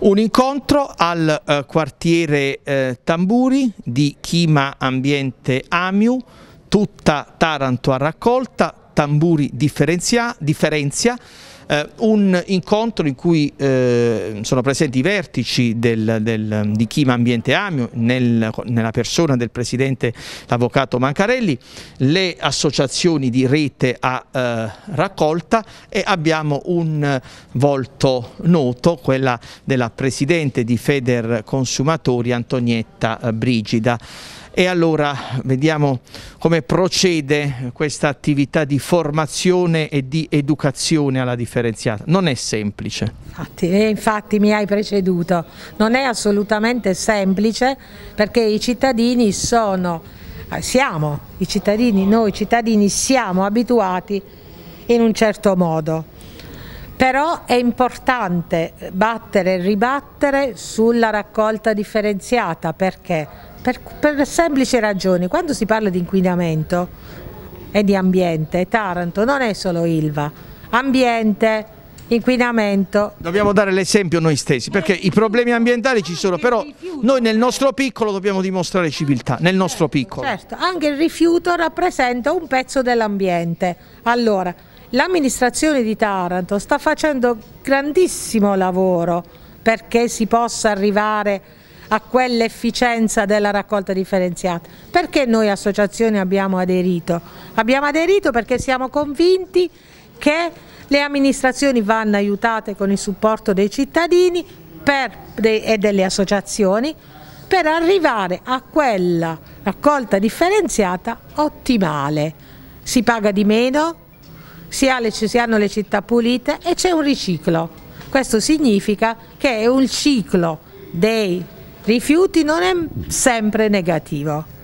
Un incontro al eh, quartiere eh, Tamburi di Chima Ambiente Amiu, tutta Taranto a raccolta, Tamburi differenzia, differenzia eh, un incontro in cui eh, sono presenti i vertici del, del, di Chima Ambiente Amio, nel, nella persona del Presidente l'Avvocato Mancarelli, le associazioni di rete a eh, raccolta e abbiamo un volto noto, quella della Presidente di Feder Consumatori Antonietta eh, Brigida. E allora vediamo come procede questa attività di formazione e di educazione alla differenziata. Non è semplice. Infatti, eh, infatti mi hai preceduto, non è assolutamente semplice perché i cittadini sono, eh, siamo, i cittadini, noi cittadini siamo abituati in un certo modo però è importante battere e ribattere sulla raccolta differenziata perché? Per, per semplici ragioni, quando si parla di inquinamento e di ambiente, Taranto non è solo Ilva, ambiente, inquinamento. Dobbiamo dare l'esempio noi stessi perché i problemi ambientali ci sono, però noi nel nostro piccolo dobbiamo dimostrare civiltà, nel nostro piccolo. Certo, anche il rifiuto rappresenta un pezzo dell'ambiente. Allora, l'amministrazione di Taranto sta facendo grandissimo lavoro perché si possa arrivare a quell'efficienza della raccolta differenziata. Perché noi associazioni abbiamo aderito? Abbiamo aderito perché siamo convinti che le amministrazioni vanno aiutate con il supporto dei cittadini e delle associazioni per arrivare a quella raccolta differenziata ottimale. Si paga di meno, si, ha le, si hanno le città pulite e c'è un riciclo. Questo significa che il ciclo dei rifiuti non è sempre negativo.